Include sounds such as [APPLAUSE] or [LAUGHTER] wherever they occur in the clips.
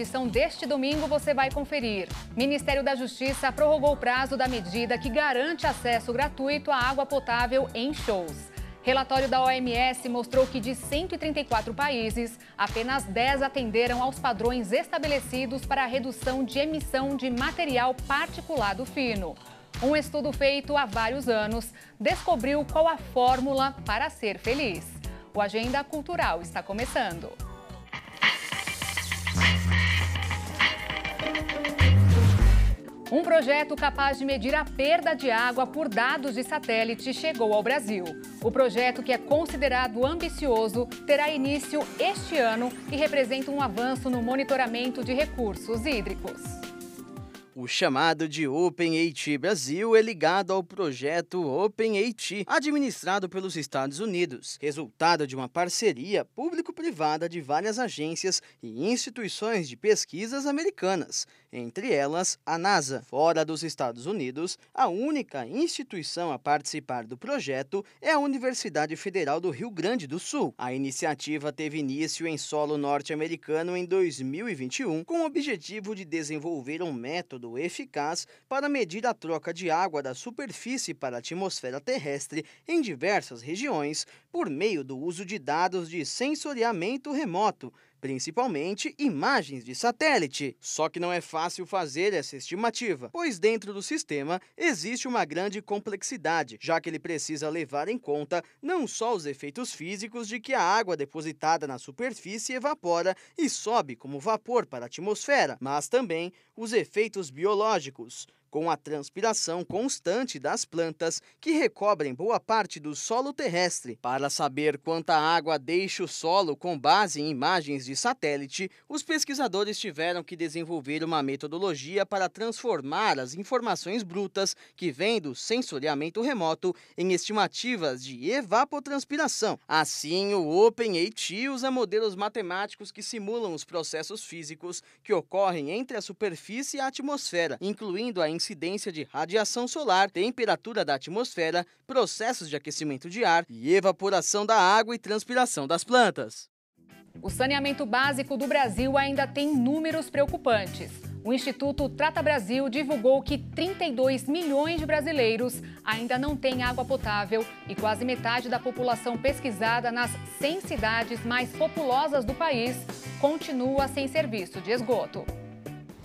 edição deste domingo você vai conferir. Ministério da Justiça prorrogou o prazo da medida que garante acesso gratuito à água potável em shows. Relatório da OMS mostrou que de 134 países, apenas 10 atenderam aos padrões estabelecidos para a redução de emissão de material particulado fino. Um estudo feito há vários anos descobriu qual a fórmula para ser feliz. O Agenda Cultural está começando. Um projeto capaz de medir a perda de água por dados de satélite chegou ao Brasil. O projeto, que é considerado ambicioso, terá início este ano e representa um avanço no monitoramento de recursos hídricos. O chamado de OpenAT Brasil é ligado ao projeto OpenAT, administrado pelos Estados Unidos, resultado de uma parceria público-privada de várias agências e instituições de pesquisas americanas, entre elas a NASA. Fora dos Estados Unidos, a única instituição a participar do projeto é a Universidade Federal do Rio Grande do Sul. A iniciativa teve início em solo norte-americano em 2021, com o objetivo de desenvolver um método eficaz para medir a troca de água da superfície para a atmosfera terrestre em diversas regiões por meio do uso de dados de sensoriamento remoto principalmente imagens de satélite. Só que não é fácil fazer essa estimativa, pois dentro do sistema existe uma grande complexidade, já que ele precisa levar em conta não só os efeitos físicos de que a água depositada na superfície evapora e sobe como vapor para a atmosfera, mas também os efeitos biológicos com a transpiração constante das plantas que recobrem boa parte do solo terrestre. Para saber quanta água deixa o solo com base em imagens de satélite, os pesquisadores tiveram que desenvolver uma metodologia para transformar as informações brutas que vêm do sensoriamento remoto em estimativas de evapotranspiração. Assim, o OpenAT usa modelos matemáticos que simulam os processos físicos que ocorrem entre a superfície e a atmosfera, incluindo a incidência de radiação solar, temperatura da atmosfera, processos de aquecimento de ar e evaporação da água e transpiração das plantas. O saneamento básico do Brasil ainda tem números preocupantes. O Instituto Trata Brasil divulgou que 32 milhões de brasileiros ainda não têm água potável e quase metade da população pesquisada nas 100 cidades mais populosas do país continua sem serviço de esgoto.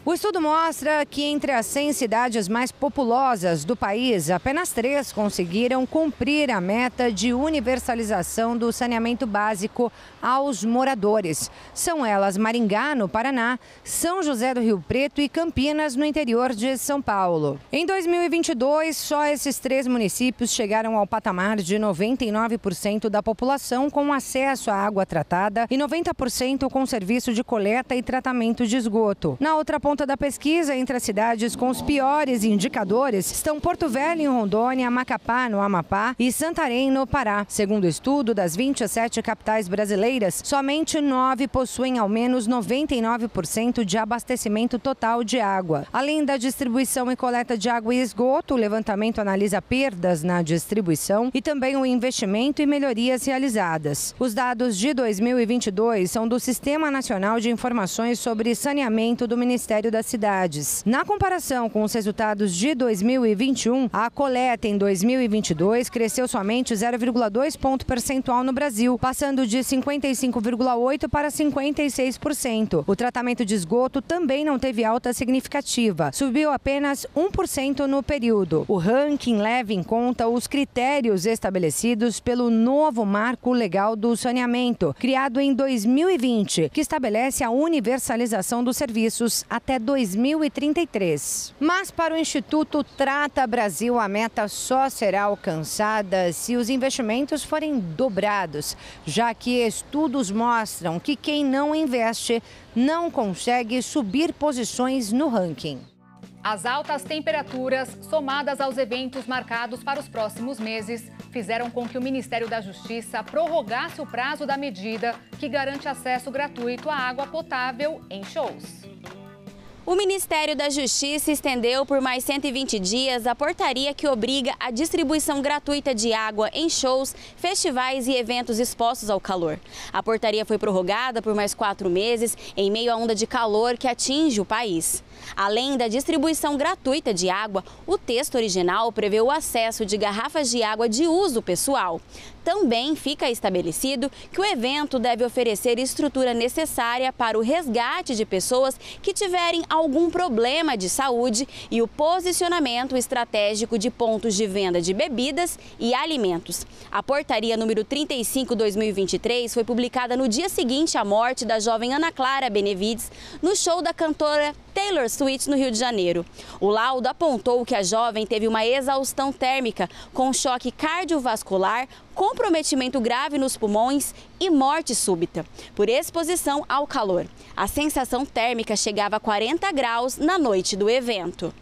O estudo mostra que entre as 100 cidades mais populosas do país, apenas três conseguiram cumprir a meta de universalização do saneamento básico aos moradores. São elas Maringá, no Paraná, São José do Rio Preto e Campinas, no interior de São Paulo. Em 2022, só esses três municípios chegaram ao patamar de 99% da população com acesso à água tratada e 90% com serviço de coleta e tratamento de esgoto. Na outra ponta, conta da pesquisa entre as cidades com os piores indicadores estão Porto Velho, em Rondônia, Macapá, no Amapá e Santarém, no Pará. Segundo estudo, das 27 capitais brasileiras, somente nove possuem ao menos 99% de abastecimento total de água. Além da distribuição e coleta de água e esgoto, o levantamento analisa perdas na distribuição e também o investimento e melhorias realizadas. Os dados de 2022 são do Sistema Nacional de Informações sobre Saneamento do Ministério das Cidades. Na comparação com os resultados de 2021, a coleta em 2022 cresceu somente 0,2 ponto percentual no Brasil, passando de 55,8% para 56%. O tratamento de esgoto também não teve alta significativa, subiu apenas 1% no período. O ranking leva em conta os critérios estabelecidos pelo novo Marco Legal do Saneamento, criado em 2020, que estabelece a universalização dos serviços até até 2033. Mas para o Instituto Trata Brasil, a meta só será alcançada se os investimentos forem dobrados, já que estudos mostram que quem não investe não consegue subir posições no ranking. As altas temperaturas, somadas aos eventos marcados para os próximos meses, fizeram com que o Ministério da Justiça prorrogasse o prazo da medida que garante acesso gratuito à água potável em shows. O Ministério da Justiça estendeu por mais 120 dias a portaria que obriga a distribuição gratuita de água em shows, festivais e eventos expostos ao calor. A portaria foi prorrogada por mais quatro meses, em meio à onda de calor que atinge o país. Além da distribuição gratuita de água, o texto original prevê o acesso de garrafas de água de uso pessoal. Também fica estabelecido que o evento deve oferecer estrutura necessária para o resgate de pessoas que tiverem algum problema de saúde e o posicionamento estratégico de pontos de venda de bebidas e alimentos. A portaria número 35/2023 foi publicada no dia seguinte à morte da jovem Ana Clara Benevides no show da cantora Taylor Swift no Rio de Janeiro. O laudo apontou que a jovem teve uma exaustão térmica com choque cardiovascular comprometimento grave nos pulmões e morte súbita por exposição ao calor. A sensação térmica chegava a 40 graus na noite do evento.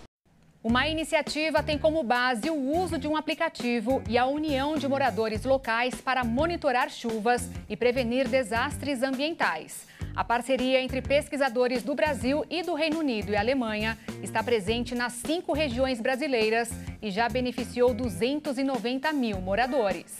Uma iniciativa tem como base o uso de um aplicativo e a união de moradores locais para monitorar chuvas e prevenir desastres ambientais. A parceria entre pesquisadores do Brasil e do Reino Unido e Alemanha está presente nas cinco regiões brasileiras e já beneficiou 290 mil moradores.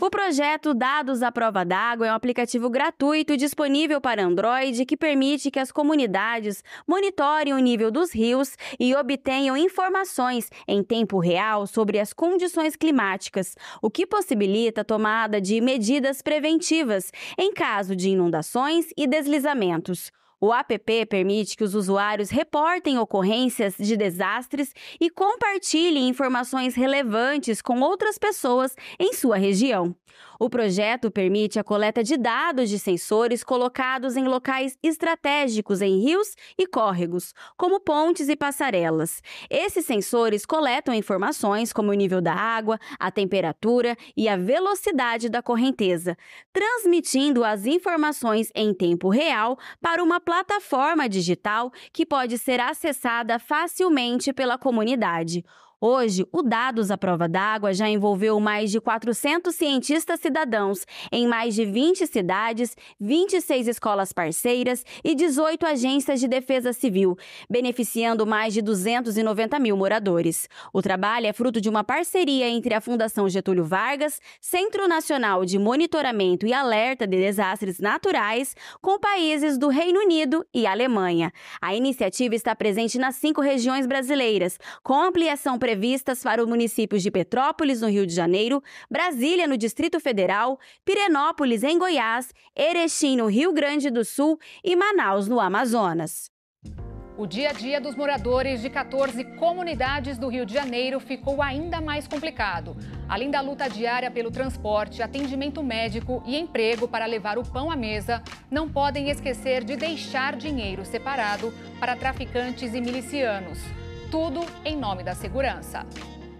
O projeto Dados à Prova d'Água é um aplicativo gratuito disponível para Android que permite que as comunidades monitorem o nível dos rios e obtenham informações em tempo real sobre as condições climáticas, o que possibilita a tomada de medidas preventivas em caso de inundações e deslizamentos. O app permite que os usuários reportem ocorrências de desastres e compartilhem informações relevantes com outras pessoas em sua região. O projeto permite a coleta de dados de sensores colocados em locais estratégicos em rios e córregos, como pontes e passarelas. Esses sensores coletam informações como o nível da água, a temperatura e a velocidade da correnteza, transmitindo as informações em tempo real para uma plataforma digital que pode ser acessada facilmente pela comunidade. Hoje, o Dados à Prova d'Água já envolveu mais de 400 cientistas cidadãos em mais de 20 cidades, 26 escolas parceiras e 18 agências de defesa civil, beneficiando mais de 290 mil moradores. O trabalho é fruto de uma parceria entre a Fundação Getúlio Vargas, Centro Nacional de Monitoramento e Alerta de Desastres Naturais, com países do Reino Unido e Alemanha. A iniciativa está presente nas cinco regiões brasileiras, com ampliação prevista previstas para os municípios de Petrópolis, no Rio de Janeiro, Brasília, no Distrito Federal, Pirenópolis, em Goiás, Erechim, no Rio Grande do Sul e Manaus, no Amazonas. O dia a dia dos moradores de 14 comunidades do Rio de Janeiro ficou ainda mais complicado. Além da luta diária pelo transporte, atendimento médico e emprego para levar o pão à mesa, não podem esquecer de deixar dinheiro separado para traficantes e milicianos. Tudo em nome da segurança.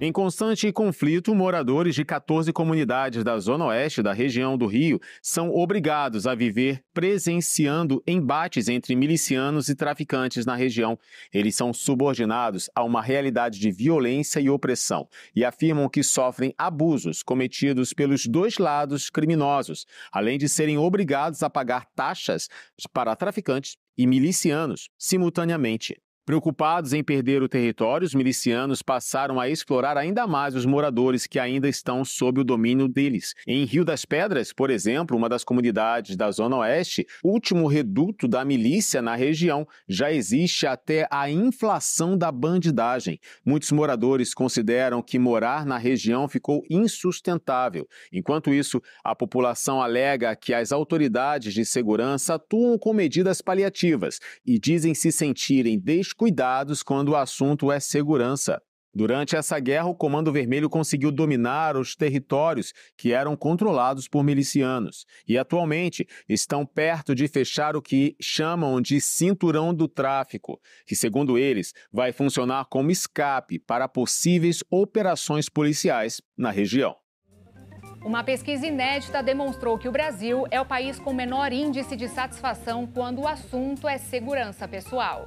Em constante conflito, moradores de 14 comunidades da Zona Oeste da região do Rio são obrigados a viver presenciando embates entre milicianos e traficantes na região. Eles são subordinados a uma realidade de violência e opressão e afirmam que sofrem abusos cometidos pelos dois lados criminosos, além de serem obrigados a pagar taxas para traficantes e milicianos simultaneamente. Preocupados em perder o território, os milicianos passaram a explorar ainda mais os moradores que ainda estão sob o domínio deles. Em Rio das Pedras, por exemplo, uma das comunidades da Zona Oeste, último reduto da milícia na região, já existe até a inflação da bandidagem. Muitos moradores consideram que morar na região ficou insustentável. Enquanto isso, a população alega que as autoridades de segurança atuam com medidas paliativas e dizem se sentirem desconfortáveis cuidados quando o assunto é segurança. Durante essa guerra, o Comando Vermelho conseguiu dominar os territórios que eram controlados por milicianos e atualmente estão perto de fechar o que chamam de cinturão do tráfico, que, segundo eles, vai funcionar como escape para possíveis operações policiais na região. Uma pesquisa inédita demonstrou que o Brasil é o país com menor índice de satisfação quando o assunto é segurança pessoal.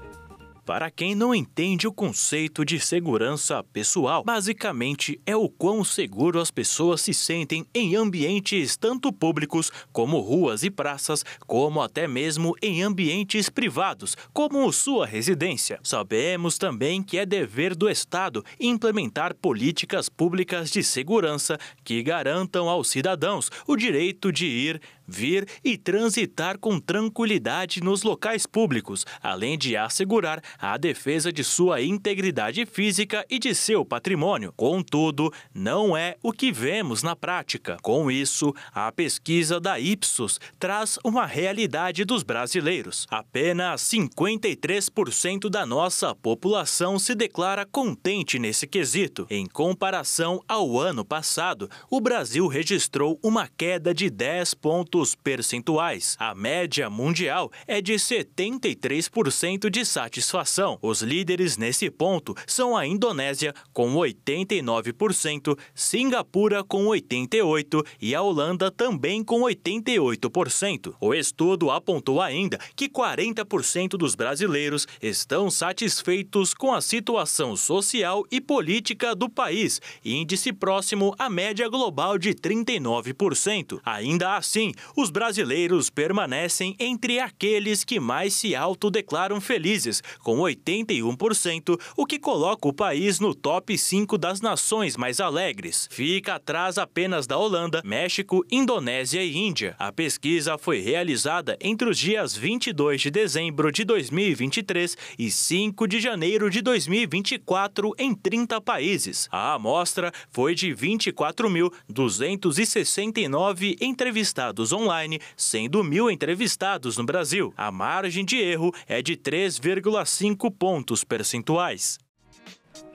Para quem não entende o conceito de segurança pessoal, basicamente é o quão seguro as pessoas se sentem em ambientes tanto públicos, como ruas e praças, como até mesmo em ambientes privados, como sua residência. Sabemos também que é dever do Estado implementar políticas públicas de segurança que garantam aos cidadãos o direito de ir vir e transitar com tranquilidade nos locais públicos, além de assegurar a defesa de sua integridade física e de seu patrimônio. Contudo, não é o que vemos na prática. Com isso, a pesquisa da Ipsos traz uma realidade dos brasileiros. Apenas 53% da nossa população se declara contente nesse quesito. Em comparação ao ano passado, o Brasil registrou uma queda de 10 pontos pontos percentuais. A média mundial é de 73% de satisfação. Os líderes nesse ponto são a Indonésia, com 89%, Singapura, com 88% e a Holanda, também com 88%. O estudo apontou ainda que 40% dos brasileiros estão satisfeitos com a situação social e política do país, índice próximo à média global de 39%. Ainda assim, os brasileiros permanecem entre aqueles que mais se autodeclaram felizes, com 81%, o que coloca o país no top 5 das nações mais alegres. Fica atrás apenas da Holanda, México, Indonésia e Índia. A pesquisa foi realizada entre os dias 22 de dezembro de 2023 e 5 de janeiro de 2024 em 30 países. A amostra foi de 24.269 entrevistados online, sendo mil entrevistados no Brasil. A margem de erro é de 3,5 pontos percentuais.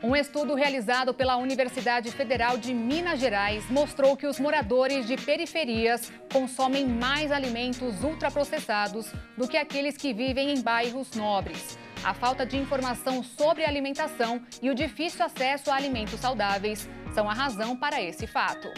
Um estudo realizado pela Universidade Federal de Minas Gerais mostrou que os moradores de periferias consomem mais alimentos ultraprocessados do que aqueles que vivem em bairros nobres. A falta de informação sobre alimentação e o difícil acesso a alimentos saudáveis são a razão para esse fato.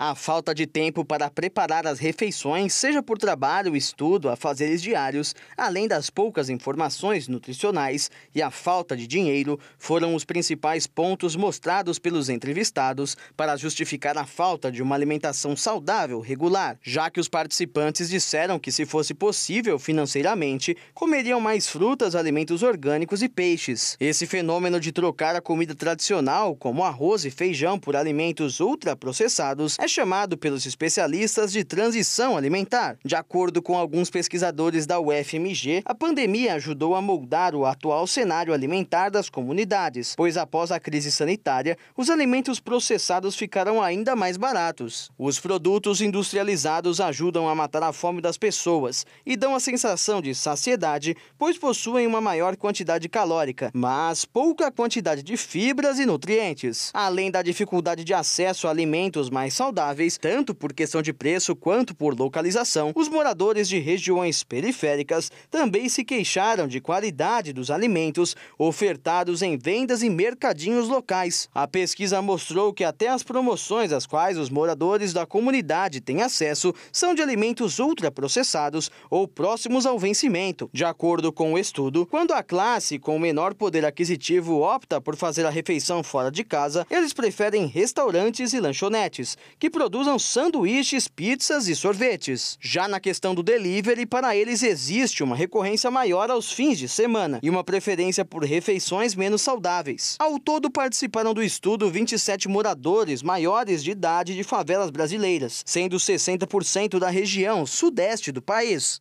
A falta de tempo para preparar as refeições, seja por trabalho, estudo, a fazeres diários, além das poucas informações nutricionais e a falta de dinheiro, foram os principais pontos mostrados pelos entrevistados para justificar a falta de uma alimentação saudável regular, já que os participantes disseram que, se fosse possível financeiramente, comeriam mais frutas, alimentos orgânicos e peixes. Esse fenômeno de trocar a comida tradicional, como arroz e feijão, por alimentos ultraprocessados é é chamado pelos especialistas de transição alimentar. De acordo com alguns pesquisadores da UFMG, a pandemia ajudou a moldar o atual cenário alimentar das comunidades, pois após a crise sanitária, os alimentos processados ficaram ainda mais baratos. Os produtos industrializados ajudam a matar a fome das pessoas e dão a sensação de saciedade, pois possuem uma maior quantidade calórica, mas pouca quantidade de fibras e nutrientes. Além da dificuldade de acesso a alimentos mais saudáveis, saudáveis, tanto por questão de preço quanto por localização, os moradores de regiões periféricas também se queixaram de qualidade dos alimentos ofertados em vendas e mercadinhos locais. A pesquisa mostrou que até as promoções às quais os moradores da comunidade têm acesso são de alimentos ultraprocessados ou próximos ao vencimento. De acordo com o estudo, quando a classe com menor poder aquisitivo opta por fazer a refeição fora de casa, eles preferem restaurantes e lanchonetes, que que produzam sanduíches, pizzas e sorvetes. Já na questão do delivery, para eles existe uma recorrência maior aos fins de semana e uma preferência por refeições menos saudáveis. Ao todo, participaram do estudo 27 moradores maiores de idade de favelas brasileiras, sendo 60% da região sudeste do país.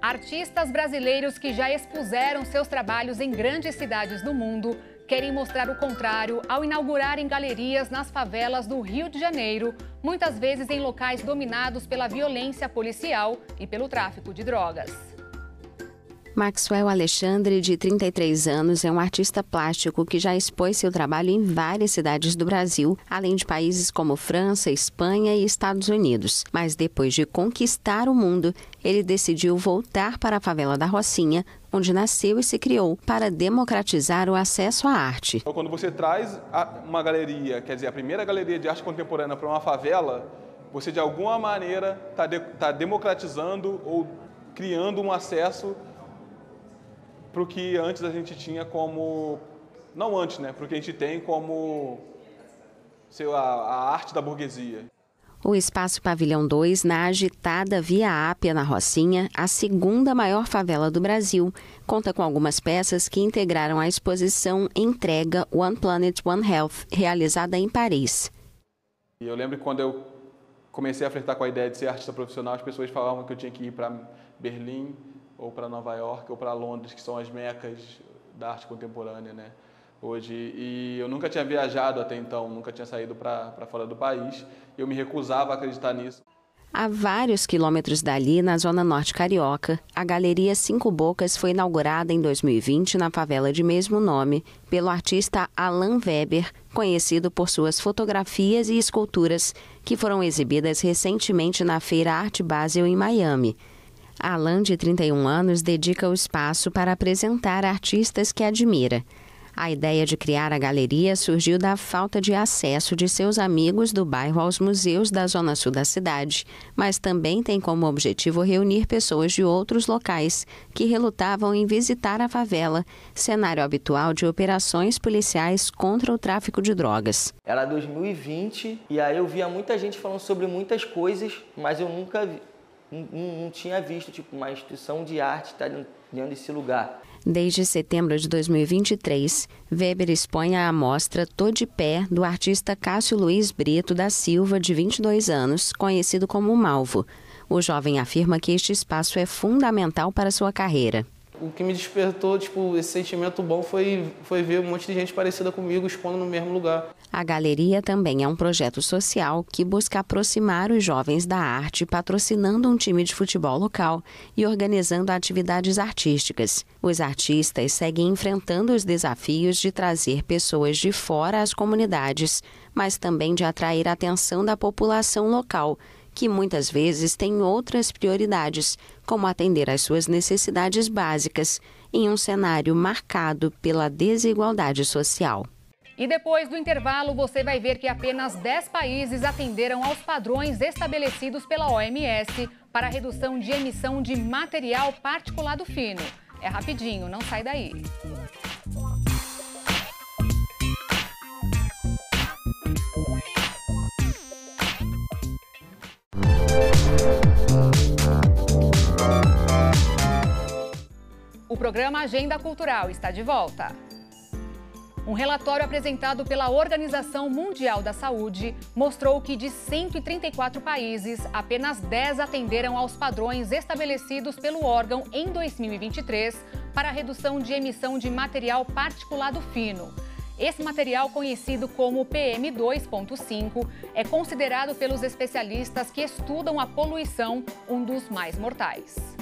Artistas brasileiros que já expuseram seus trabalhos em grandes cidades do mundo querem mostrar o contrário ao inaugurarem galerias nas favelas do Rio de Janeiro, muitas vezes em locais dominados pela violência policial e pelo tráfico de drogas. Maxwell Alexandre, de 33 anos, é um artista plástico que já expôs seu trabalho em várias cidades do Brasil, além de países como França, Espanha e Estados Unidos. Mas depois de conquistar o mundo, ele decidiu voltar para a favela da Rocinha, onde nasceu e se criou, para democratizar o acesso à arte. Então, quando você traz uma galeria, quer dizer, a primeira galeria de arte contemporânea para uma favela, você de alguma maneira está de, tá democratizando ou criando um acesso para o que antes a gente tinha como. Não antes, né? Para o que a gente tem como. sei lá, a arte da burguesia. O Espaço Pavilhão 2, na agitada Via Ápia, na Rocinha, a segunda maior favela do Brasil, conta com algumas peças que integraram a exposição Entrega One Planet, One Health, realizada em Paris. Eu lembro que quando eu comecei a flertar com a ideia de ser artista profissional, as pessoas falavam que eu tinha que ir para Berlim, ou para Nova York ou para Londres, que são as mecas da arte contemporânea, né? Hoje e eu nunca tinha viajado até então, nunca tinha saído para fora do país. Eu me recusava a acreditar nisso. A vários quilômetros dali, na zona norte carioca, a Galeria Cinco Bocas foi inaugurada em 2020 na favela de mesmo nome pelo artista Alan Weber, conhecido por suas fotografias e esculturas, que foram exibidas recentemente na Feira Arte Basel em Miami. Alan, de 31 anos, dedica o espaço para apresentar artistas que admira. A ideia de criar a galeria surgiu da falta de acesso de seus amigos do bairro aos museus da zona sul da cidade, mas também tem como objetivo reunir pessoas de outros locais que relutavam em visitar a favela, cenário habitual de operações policiais contra o tráfico de drogas. Era 2020 e aí eu via muita gente falando sobre muitas coisas, mas eu nunca não, não tinha visto tipo, uma instituição de arte tá estar dentro desse lugar. Desde setembro de 2023, Weber expõe a amostra Tô de Pé do artista Cássio Luiz Brito da Silva, de 22 anos, conhecido como Malvo. O jovem afirma que este espaço é fundamental para sua carreira. O que me despertou, tipo, esse sentimento bom foi, foi ver um monte de gente parecida comigo expondo no mesmo lugar. A galeria também é um projeto social que busca aproximar os jovens da arte, patrocinando um time de futebol local e organizando atividades artísticas. Os artistas seguem enfrentando os desafios de trazer pessoas de fora às comunidades, mas também de atrair a atenção da população local, que muitas vezes tem outras prioridades, como atender às suas necessidades básicas em um cenário marcado pela desigualdade social. E depois do intervalo, você vai ver que apenas 10 países atenderam aos padrões estabelecidos pela OMS para redução de emissão de material particulado fino. É rapidinho, não sai daí. O programa Agenda Cultural está de volta. Um relatório apresentado pela Organização Mundial da Saúde mostrou que de 134 países, apenas 10 atenderam aos padrões estabelecidos pelo órgão em 2023 para a redução de emissão de material particulado fino. Esse material, conhecido como PM2.5, é considerado pelos especialistas que estudam a poluição um dos mais mortais.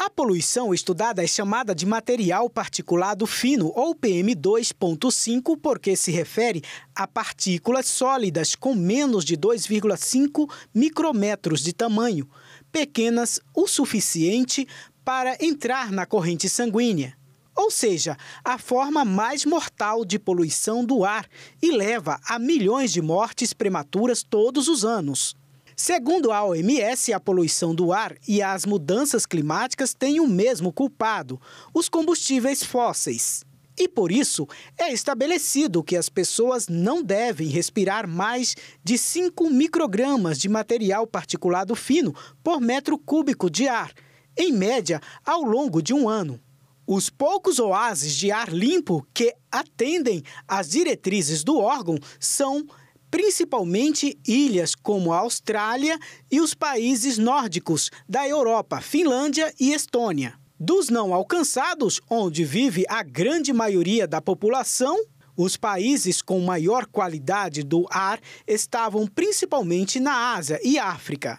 A poluição estudada é chamada de material particulado fino, ou PM2.5, porque se refere a partículas sólidas com menos de 2,5 micrômetros de tamanho, pequenas o suficiente para entrar na corrente sanguínea. Ou seja, a forma mais mortal de poluição do ar e leva a milhões de mortes prematuras todos os anos. Segundo a OMS, a poluição do ar e as mudanças climáticas têm o mesmo culpado: os combustíveis fósseis. E por isso, é estabelecido que as pessoas não devem respirar mais de 5 microgramas de material particulado fino por metro cúbico de ar, em média, ao longo de um ano. Os poucos oásis de ar limpo que atendem às diretrizes do órgão são principalmente ilhas como a Austrália e os países nórdicos da Europa, Finlândia e Estônia. Dos não alcançados, onde vive a grande maioria da população, os países com maior qualidade do ar estavam principalmente na Ásia e África.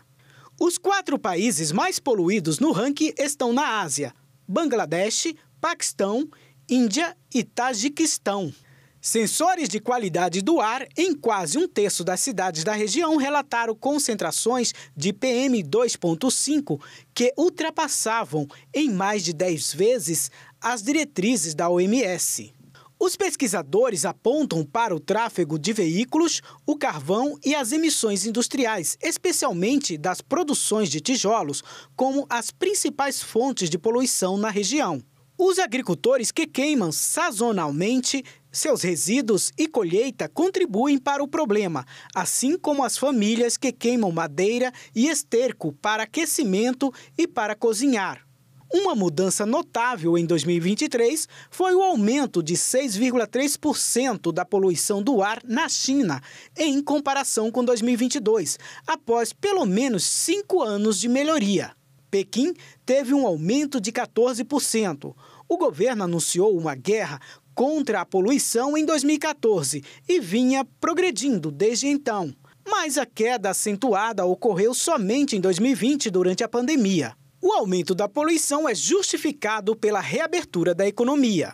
Os quatro países mais poluídos no ranking estão na Ásia: Bangladesh, Paquistão, Índia e Tajiquistão. Sensores de qualidade do ar em quase um terço das cidades da região relataram concentrações de PM2.5 que ultrapassavam em mais de 10 vezes as diretrizes da OMS. Os pesquisadores apontam para o tráfego de veículos, o carvão e as emissões industriais, especialmente das produções de tijolos, como as principais fontes de poluição na região. Os agricultores que queimam sazonalmente seus resíduos e colheita contribuem para o problema, assim como as famílias que queimam madeira e esterco para aquecimento e para cozinhar. Uma mudança notável em 2023 foi o aumento de 6,3% da poluição do ar na China, em comparação com 2022, após pelo menos cinco anos de melhoria. Pequim teve um aumento de 14%. O governo anunciou uma guerra contra a poluição em 2014 e vinha progredindo desde então. Mas a queda acentuada ocorreu somente em 2020 durante a pandemia. O aumento da poluição é justificado pela reabertura da economia.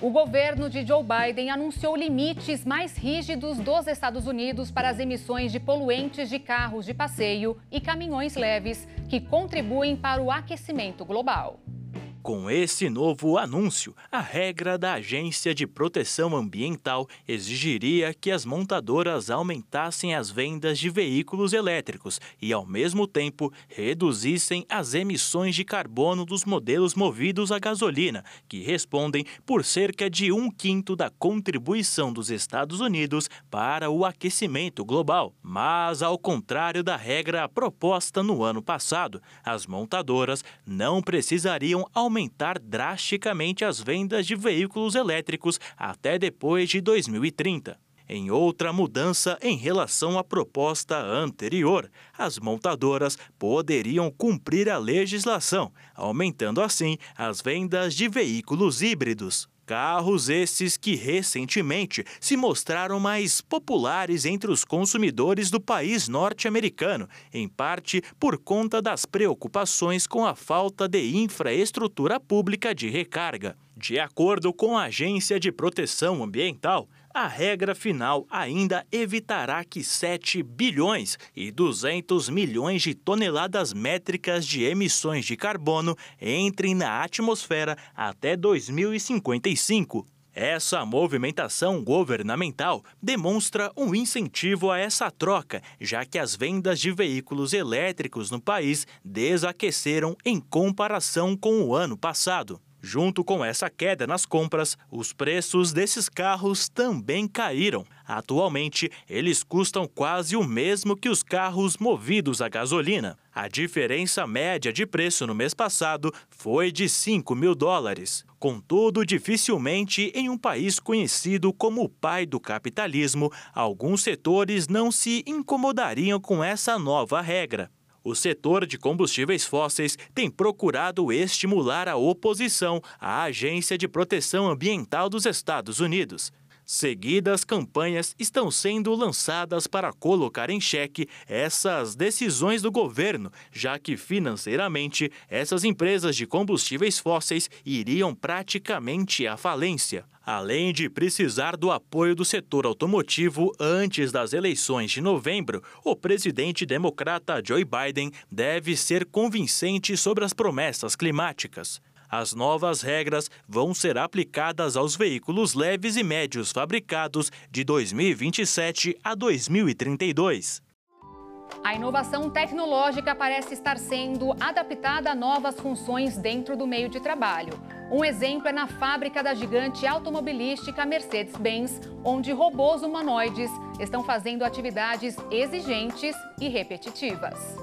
O governo de Joe Biden anunciou limites mais rígidos dos Estados Unidos para as emissões de poluentes de carros de passeio e caminhões leves que contribuem para o aquecimento global. Com esse novo anúncio, a regra da Agência de Proteção Ambiental exigiria que as montadoras aumentassem as vendas de veículos elétricos e, ao mesmo tempo, reduzissem as emissões de carbono dos modelos movidos a gasolina, que respondem por cerca de um quinto da contribuição dos Estados Unidos para o aquecimento global. Mas, ao contrário da regra proposta no ano passado, as montadoras não precisariam aumentar aumentar drasticamente as vendas de veículos elétricos até depois de 2030. Em outra mudança em relação à proposta anterior, as montadoras poderiam cumprir a legislação, aumentando assim as vendas de veículos híbridos. Carros esses que recentemente se mostraram mais populares entre os consumidores do país norte-americano, em parte por conta das preocupações com a falta de infraestrutura pública de recarga. De acordo com a Agência de Proteção Ambiental, a regra final ainda evitará que 7 bilhões e 200 milhões de toneladas métricas de emissões de carbono entrem na atmosfera até 2055. Essa movimentação governamental demonstra um incentivo a essa troca, já que as vendas de veículos elétricos no país desaqueceram em comparação com o ano passado. Junto com essa queda nas compras, os preços desses carros também caíram. Atualmente, eles custam quase o mesmo que os carros movidos a gasolina. A diferença média de preço no mês passado foi de 5 mil dólares. Contudo, dificilmente em um país conhecido como o pai do capitalismo, alguns setores não se incomodariam com essa nova regra. O setor de combustíveis fósseis tem procurado estimular a oposição à Agência de Proteção Ambiental dos Estados Unidos. Seguidas campanhas estão sendo lançadas para colocar em xeque essas decisões do governo, já que financeiramente essas empresas de combustíveis fósseis iriam praticamente à falência. Além de precisar do apoio do setor automotivo antes das eleições de novembro, o presidente democrata Joe Biden deve ser convincente sobre as promessas climáticas. As novas regras vão ser aplicadas aos veículos leves e médios fabricados de 2027 a 2032. A inovação tecnológica parece estar sendo adaptada a novas funções dentro do meio de trabalho. Um exemplo é na fábrica da gigante automobilística Mercedes-Benz, onde robôs humanoides estão fazendo atividades exigentes e repetitivas.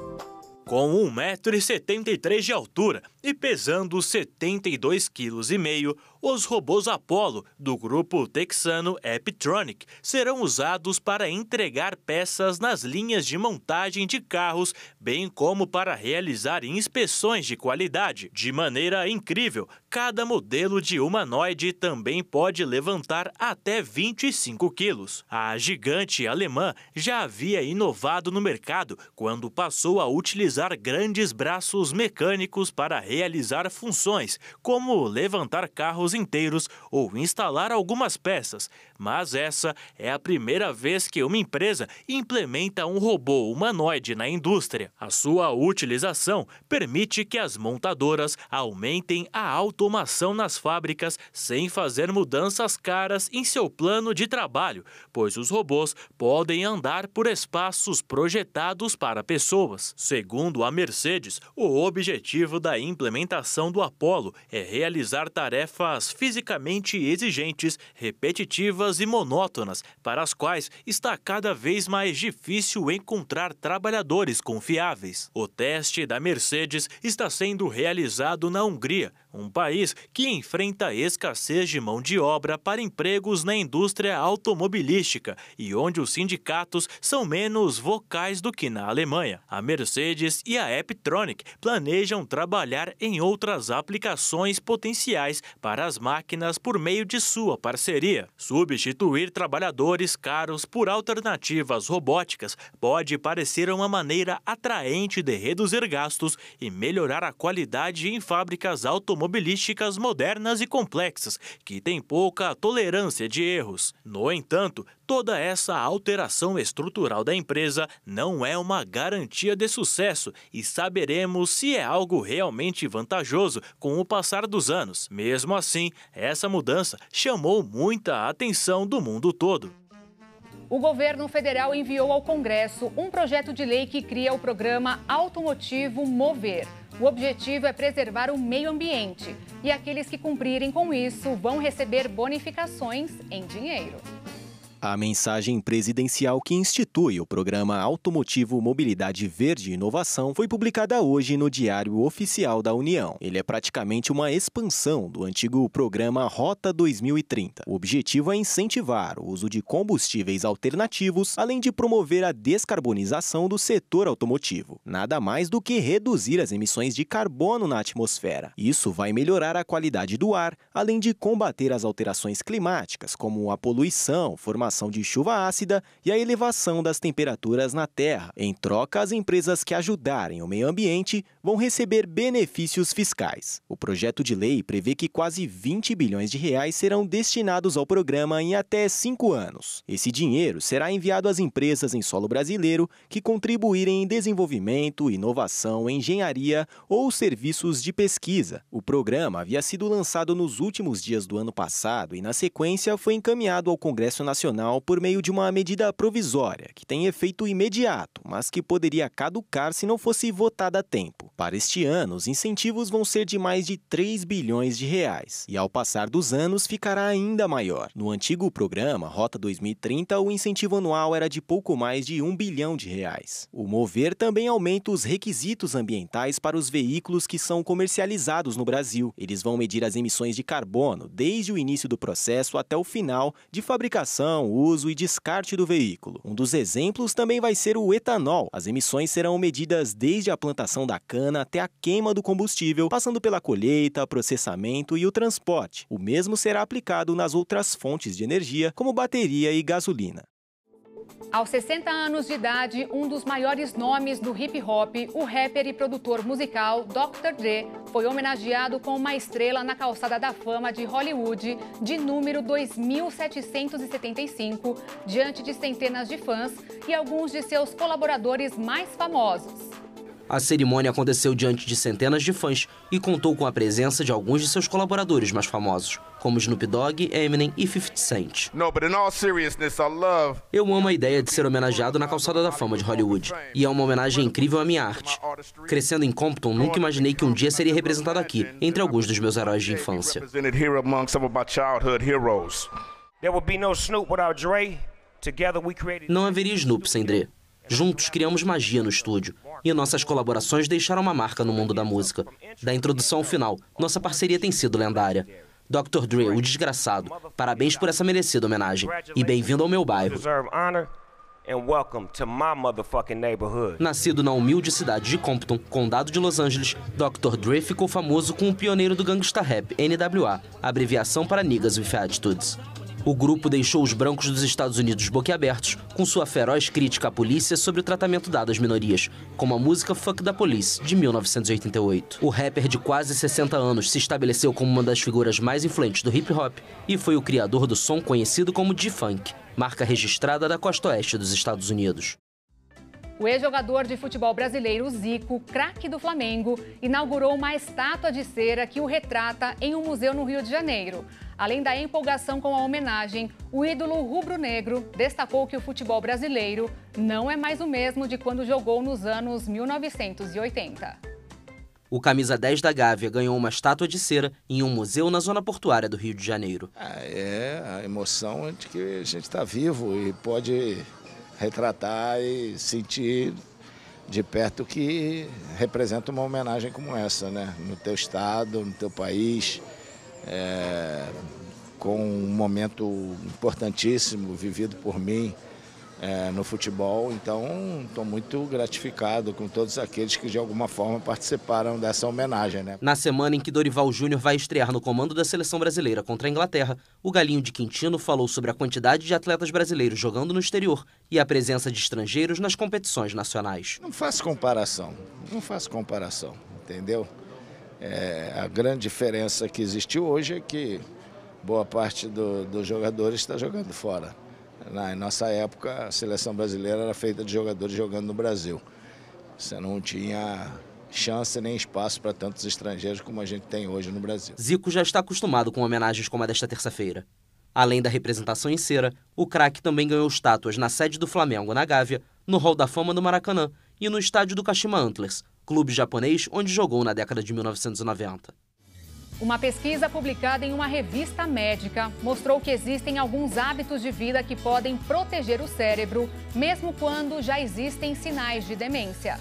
Com 1,73m de altura e pesando 72,5 kg, os robôs Apollo, do grupo texano Eptronic, serão usados para entregar peças nas linhas de montagem de carros, bem como para realizar inspeções de qualidade. De maneira incrível, cada modelo de humanoide também pode levantar até 25 quilos. A gigante alemã já havia inovado no mercado quando passou a utilizar grandes braços mecânicos para realizar funções, como levantar carros inteiros ou instalar algumas peças, mas essa é a primeira vez que uma empresa implementa um robô humanoide na indústria. A sua utilização permite que as montadoras aumentem a automação nas fábricas sem fazer mudanças caras em seu plano de trabalho, pois os robôs podem andar por espaços projetados para pessoas. Segundo a Mercedes, o objetivo da implementação do Apollo é realizar tarefas fisicamente exigentes, repetitivas e monótonas, para as quais está cada vez mais difícil encontrar trabalhadores confiáveis. O teste da Mercedes está sendo realizado na Hungria, um país que enfrenta escassez de mão de obra para empregos na indústria automobilística e onde os sindicatos são menos vocais do que na Alemanha. A Mercedes e a Eptronic planejam trabalhar em outras aplicações potenciais para as máquinas por meio de sua parceria. Substituir trabalhadores caros por alternativas robóticas pode parecer uma maneira atraente de reduzir gastos e melhorar a qualidade em fábricas automobilísticas automobilísticas modernas e complexas, que têm pouca tolerância de erros. No entanto, toda essa alteração estrutural da empresa não é uma garantia de sucesso e saberemos se é algo realmente vantajoso com o passar dos anos. Mesmo assim, essa mudança chamou muita atenção do mundo todo. O governo federal enviou ao Congresso um projeto de lei que cria o programa Automotivo Mover. O objetivo é preservar o meio ambiente e aqueles que cumprirem com isso vão receber bonificações em dinheiro. A mensagem presidencial que institui o programa Automotivo Mobilidade Verde e Inovação foi publicada hoje no Diário Oficial da União. Ele é praticamente uma expansão do antigo programa Rota 2030. O objetivo é incentivar o uso de combustíveis alternativos, além de promover a descarbonização do setor automotivo. Nada mais do que reduzir as emissões de carbono na atmosfera. Isso vai melhorar a qualidade do ar, além de combater as alterações climáticas, como a poluição, formação acumulação de chuva ácida e a elevação das temperaturas na Terra. Em troca, as empresas que ajudarem o meio ambiente vão receber benefícios fiscais. O projeto de lei prevê que quase 20 bilhões de reais serão destinados ao programa em até cinco anos. Esse dinheiro será enviado às empresas em solo brasileiro que contribuírem em desenvolvimento, inovação, engenharia ou serviços de pesquisa. O programa havia sido lançado nos últimos dias do ano passado e, na sequência, foi encaminhado ao Congresso Nacional por meio de uma medida provisória, que tem efeito imediato, mas que poderia caducar se não fosse votada a tempo. Para este ano, os incentivos vão ser de mais de 3 bilhões de reais, e ao passar dos anos ficará ainda maior. No antigo programa, Rota 2030, o incentivo anual era de pouco mais de 1 bilhão de reais. O Mover também aumenta os requisitos ambientais para os veículos que são comercializados no Brasil. Eles vão medir as emissões de carbono desde o início do processo até o final de fabricação não uso e descarte do veículo. Um dos exemplos também vai ser o etanol. As emissões serão medidas desde a plantação da cana até a queima do combustível, passando pela colheita, processamento e o transporte. O mesmo será aplicado nas outras fontes de energia, como bateria e gasolina. Aos 60 anos de idade, um dos maiores nomes do hip hop, o rapper e produtor musical Dr. Dre, foi homenageado com uma estrela na calçada da fama de Hollywood de número 2775, diante de centenas de fãs e alguns de seus colaboradores mais famosos. A cerimônia aconteceu diante de centenas de fãs e contou com a presença de alguns de seus colaboradores mais famosos, como Snoop Dogg, Eminem e 50 Cent. Eu amo a ideia de ser homenageado na calçada da fama de Hollywood, e é uma homenagem incrível à minha arte. Crescendo em Compton, nunca imaginei que um dia seria representado aqui, entre alguns dos meus heróis de infância. Não haveria Snoop sem Dre. Juntos criamos magia no estúdio e nossas colaborações deixaram uma marca no mundo da música. Da introdução ao final, nossa parceria tem sido lendária. Dr. Dre, o desgraçado, parabéns por essa merecida homenagem e bem-vindo ao meu bairro. Nascido na humilde cidade de Compton, condado de Los Angeles, Dr. Dre ficou famoso com o pioneiro do gangsta rap, NWA, abreviação para Niggas with Attitudes. O grupo deixou os brancos dos Estados Unidos boquiabertos com sua feroz crítica à polícia sobre o tratamento dado às minorias, como a música Fuck da Police, de 1988. O rapper de quase 60 anos se estabeleceu como uma das figuras mais influentes do hip hop e foi o criador do som conhecido como G-Funk, marca registrada da costa oeste dos Estados Unidos. O ex-jogador de futebol brasileiro Zico, craque do Flamengo, inaugurou uma estátua de cera que o retrata em um museu no Rio de Janeiro. Além da empolgação com a homenagem, o ídolo rubro-negro destacou que o futebol brasileiro não é mais o mesmo de quando jogou nos anos 1980. O camisa 10 da Gávea ganhou uma estátua de cera em um museu na zona portuária do Rio de Janeiro. Ah, é a emoção de que a gente está vivo e pode retratar e sentir de perto que representa uma homenagem como essa, né? No teu estado, no teu país, é, com um momento importantíssimo vivido por mim é, no futebol. Então, estou muito gratificado com todos aqueles que de alguma forma participaram dessa homenagem. Né? Na semana em que Dorival Júnior vai estrear no comando da seleção brasileira contra a Inglaterra, o Galinho de Quintino falou sobre a quantidade de atletas brasileiros jogando no exterior e a presença de estrangeiros nas competições nacionais. Não faço comparação, não faço comparação, entendeu? É, a grande diferença que existe hoje é que boa parte do, dos jogadores está jogando fora. Na nossa época, a seleção brasileira era feita de jogadores jogando no Brasil. Você não tinha chance nem espaço para tantos estrangeiros como a gente tem hoje no Brasil. Zico já está acostumado com homenagens como a desta terça-feira. Além da representação em cera, o craque também ganhou estátuas na sede do Flamengo, na Gávea, no Hall da Fama do Maracanã e no estádio do Kashima Antlers, clube japonês onde jogou na década de 1990. Uma pesquisa publicada em uma revista médica mostrou que existem alguns hábitos de vida que podem proteger o cérebro, mesmo quando já existem sinais de demência.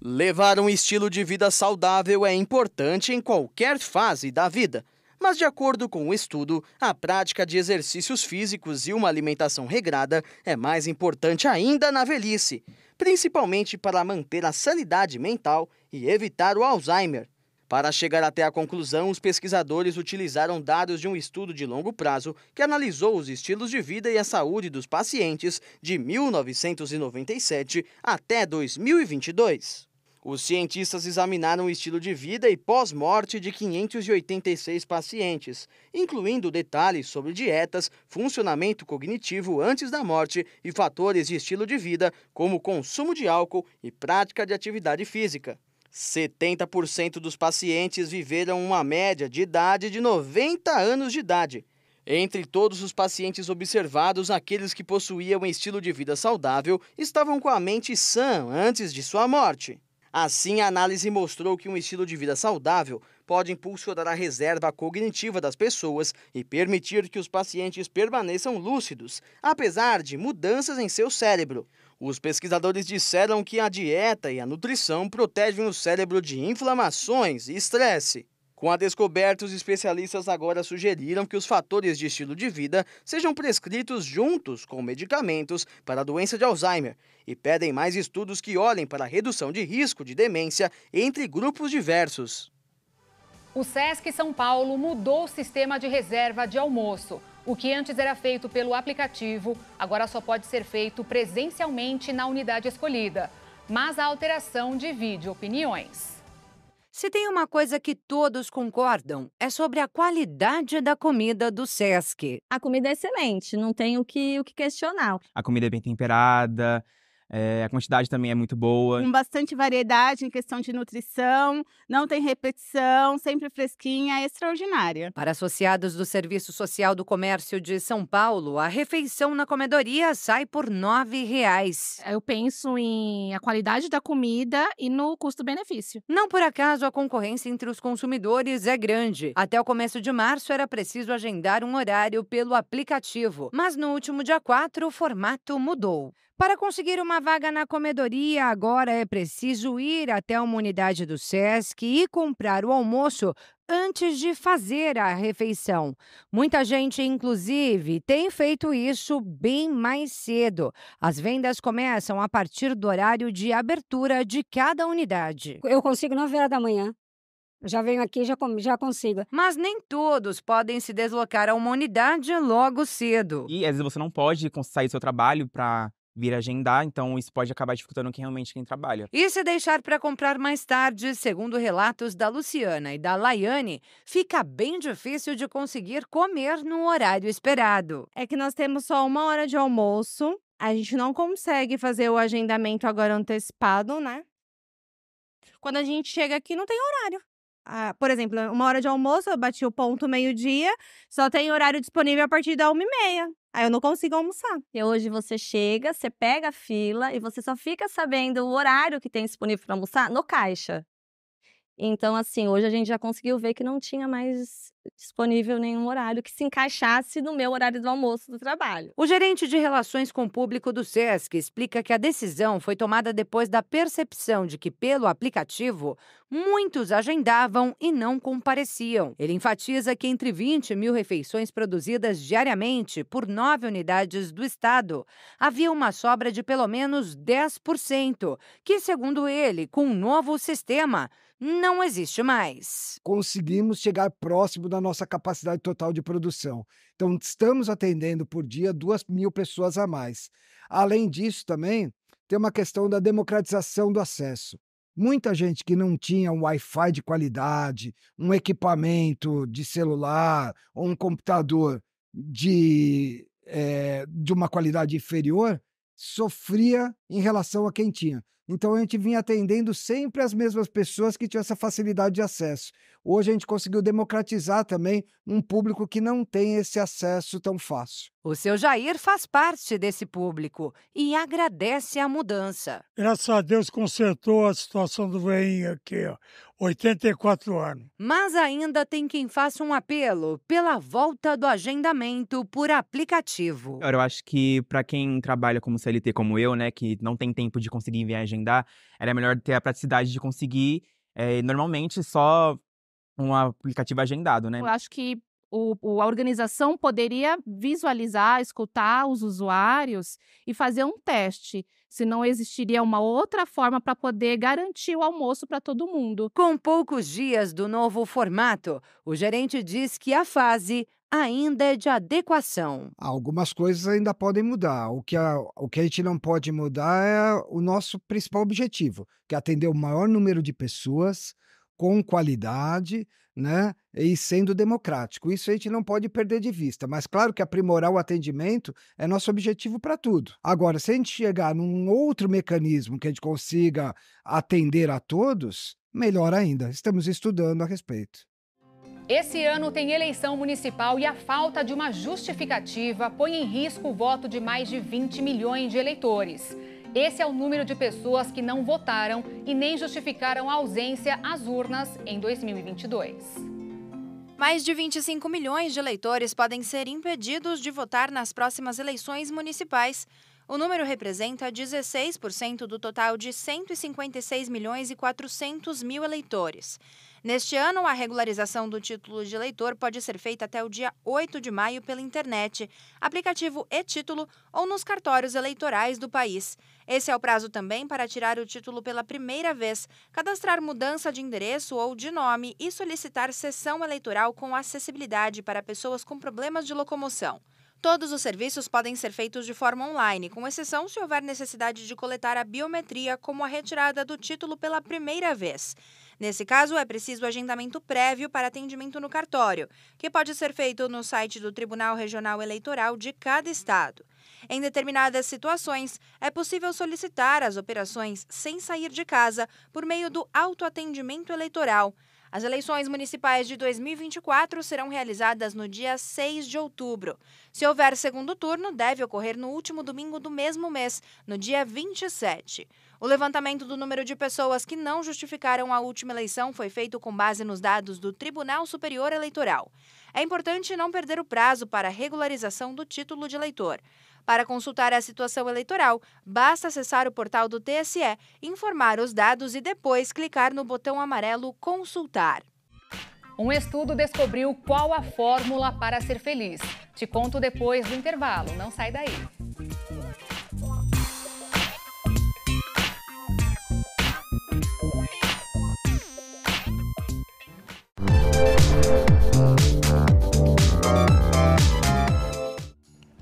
Levar um estilo de vida saudável é importante em qualquer fase da vida. Mas, de acordo com o um estudo, a prática de exercícios físicos e uma alimentação regrada é mais importante ainda na velhice, principalmente para manter a sanidade mental e evitar o Alzheimer. Para chegar até a conclusão, os pesquisadores utilizaram dados de um estudo de longo prazo que analisou os estilos de vida e a saúde dos pacientes de 1997 até 2022. Os cientistas examinaram o estilo de vida e pós-morte de 586 pacientes, incluindo detalhes sobre dietas, funcionamento cognitivo antes da morte e fatores de estilo de vida, como consumo de álcool e prática de atividade física. 70% dos pacientes viveram uma média de idade de 90 anos de idade. Entre todos os pacientes observados, aqueles que possuíam estilo de vida saudável estavam com a mente sã antes de sua morte. Assim, a análise mostrou que um estilo de vida saudável pode impulsionar a reserva cognitiva das pessoas e permitir que os pacientes permaneçam lúcidos, apesar de mudanças em seu cérebro. Os pesquisadores disseram que a dieta e a nutrição protegem o cérebro de inflamações e estresse. Com a descoberta, os especialistas agora sugeriram que os fatores de estilo de vida sejam prescritos juntos com medicamentos para a doença de Alzheimer e pedem mais estudos que olhem para a redução de risco de demência entre grupos diversos. O SESC São Paulo mudou o sistema de reserva de almoço. O que antes era feito pelo aplicativo, agora só pode ser feito presencialmente na unidade escolhida. Mas a alteração divide opiniões. Se tem uma coisa que todos concordam, é sobre a qualidade da comida do SESC. A comida é excelente, não tem o que, o que questionar. A comida é bem temperada, é, a quantidade também é muito boa. Com bastante variedade em questão de nutrição, não tem repetição, sempre fresquinha, é extraordinária. Para associados do Serviço Social do Comércio de São Paulo, a refeição na comedoria sai por R$ reais. Eu penso em a qualidade da comida e no custo-benefício. Não por acaso a concorrência entre os consumidores é grande. Até o começo de março era preciso agendar um horário pelo aplicativo, mas no último dia 4 o formato mudou. Para conseguir uma vaga na comedoria, agora é preciso ir até uma unidade do SESC e comprar o almoço antes de fazer a refeição. Muita gente, inclusive, tem feito isso bem mais cedo. As vendas começam a partir do horário de abertura de cada unidade. Eu consigo 9 horas da manhã. Já venho aqui, já, já consigo. Mas nem todos podem se deslocar a uma unidade logo cedo. E às vezes você não pode sair do seu trabalho para vir agendar, então isso pode acabar dificultando quem realmente quem trabalha. E se deixar para comprar mais tarde, segundo relatos da Luciana e da Laiane, fica bem difícil de conseguir comer no horário esperado. É que nós temos só uma hora de almoço, a gente não consegue fazer o agendamento agora antecipado, né? Quando a gente chega aqui, não tem horário. Ah, por exemplo, uma hora de almoço, eu bati o ponto meio-dia, só tem horário disponível a partir da uma e meia. Aí eu não consigo almoçar. E hoje você chega, você pega a fila e você só fica sabendo o horário que tem disponível para almoçar no caixa. Então, assim, hoje a gente já conseguiu ver que não tinha mais disponível nenhum horário que se encaixasse no meu horário do almoço do trabalho. O gerente de relações com o público do SESC explica que a decisão foi tomada depois da percepção de que, pelo aplicativo, muitos agendavam e não compareciam. Ele enfatiza que entre 20 mil refeições produzidas diariamente por nove unidades do Estado, havia uma sobra de pelo menos 10%, que, segundo ele, com o um novo sistema, não existe mais. Conseguimos chegar próximo da nossa capacidade total de produção. Então, estamos atendendo por dia duas mil pessoas a mais. Além disso, também tem uma questão da democratização do acesso. Muita gente que não tinha um Wi-Fi de qualidade, um equipamento de celular ou um computador de, é, de uma qualidade inferior, sofria em relação a quem tinha. Então a gente vinha atendendo sempre as mesmas pessoas que tinham essa facilidade de acesso. Hoje a gente conseguiu democratizar também um público que não tem esse acesso tão fácil. O seu Jair faz parte desse público e agradece a mudança. Graças a Deus consertou a situação do veinho aqui, ó, 84 anos. Mas ainda tem quem faça um apelo pela volta do agendamento por aplicativo. Eu acho que para quem trabalha como CLT como eu, né, que não tem tempo de conseguir viajar agendar, era melhor ter a praticidade de conseguir é, normalmente só um aplicativo agendado, né? Eu acho que o, o, a organização poderia visualizar, escutar os usuários e fazer um teste, se não existiria uma outra forma para poder garantir o almoço para todo mundo. Com poucos dias do novo formato, o gerente diz que a fase ainda é de adequação. Algumas coisas ainda podem mudar. O que a, o que a gente não pode mudar é o nosso principal objetivo, que é atender o maior número de pessoas com qualidade, né? E sendo democrático. Isso a gente não pode perder de vista. Mas claro que aprimorar o atendimento é nosso objetivo para tudo. Agora, se a gente chegar num outro mecanismo que a gente consiga atender a todos, melhor ainda. Estamos estudando a respeito. Esse ano tem eleição municipal e a falta de uma justificativa põe em risco o voto de mais de 20 milhões de eleitores. Esse é o número de pessoas que não votaram e nem justificaram a ausência às urnas em 2022. Mais de 25 milhões de eleitores podem ser impedidos de votar nas próximas eleições municipais. O número representa 16% do total de 156 milhões e 400 mil eleitores. Neste ano, a regularização do título de eleitor pode ser feita até o dia 8 de maio pela internet, aplicativo e-título ou nos cartórios eleitorais do país. Esse é o prazo também para tirar o título pela primeira vez, cadastrar mudança de endereço ou de nome e solicitar sessão eleitoral com acessibilidade para pessoas com problemas de locomoção. Todos os serviços podem ser feitos de forma online, com exceção se houver necessidade de coletar a biometria, como a retirada do título pela primeira vez. Nesse caso, é preciso agendamento prévio para atendimento no cartório, que pode ser feito no site do Tribunal Regional Eleitoral de cada estado. Em determinadas situações, é possível solicitar as operações sem sair de casa por meio do autoatendimento eleitoral. As eleições municipais de 2024 serão realizadas no dia 6 de outubro. Se houver segundo turno, deve ocorrer no último domingo do mesmo mês, no dia 27. O levantamento do número de pessoas que não justificaram a última eleição foi feito com base nos dados do Tribunal Superior Eleitoral. É importante não perder o prazo para regularização do título de eleitor. Para consultar a situação eleitoral, basta acessar o portal do TSE, informar os dados e depois clicar no botão amarelo Consultar. Um estudo descobriu qual a fórmula para ser feliz. Te conto depois do intervalo, não sai daí.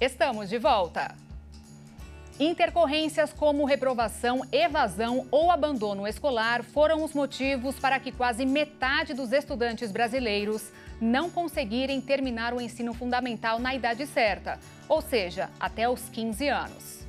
Estamos de volta. Intercorrências como reprovação, evasão ou abandono escolar foram os motivos para que quase metade dos estudantes brasileiros não conseguirem terminar o ensino fundamental na idade certa, ou seja, até os 15 anos.